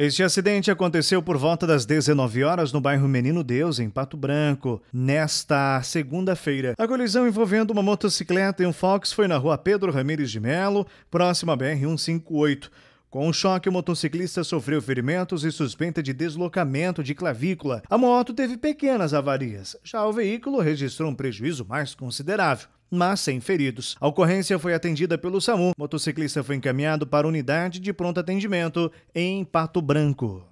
Este acidente aconteceu por volta das 19 horas no bairro Menino Deus, em Pato Branco, nesta segunda-feira. A colisão envolvendo uma motocicleta e um Fox foi na rua Pedro Ramires de Melo, próxima à BR-158. Com um choque, o motociclista sofreu ferimentos e suspeita de deslocamento de clavícula. A moto teve pequenas avarias, já o veículo registrou um prejuízo mais considerável mas sem feridos. A ocorrência foi atendida pelo SAMU. O motociclista foi encaminhado para a unidade de pronto atendimento em Pato Branco.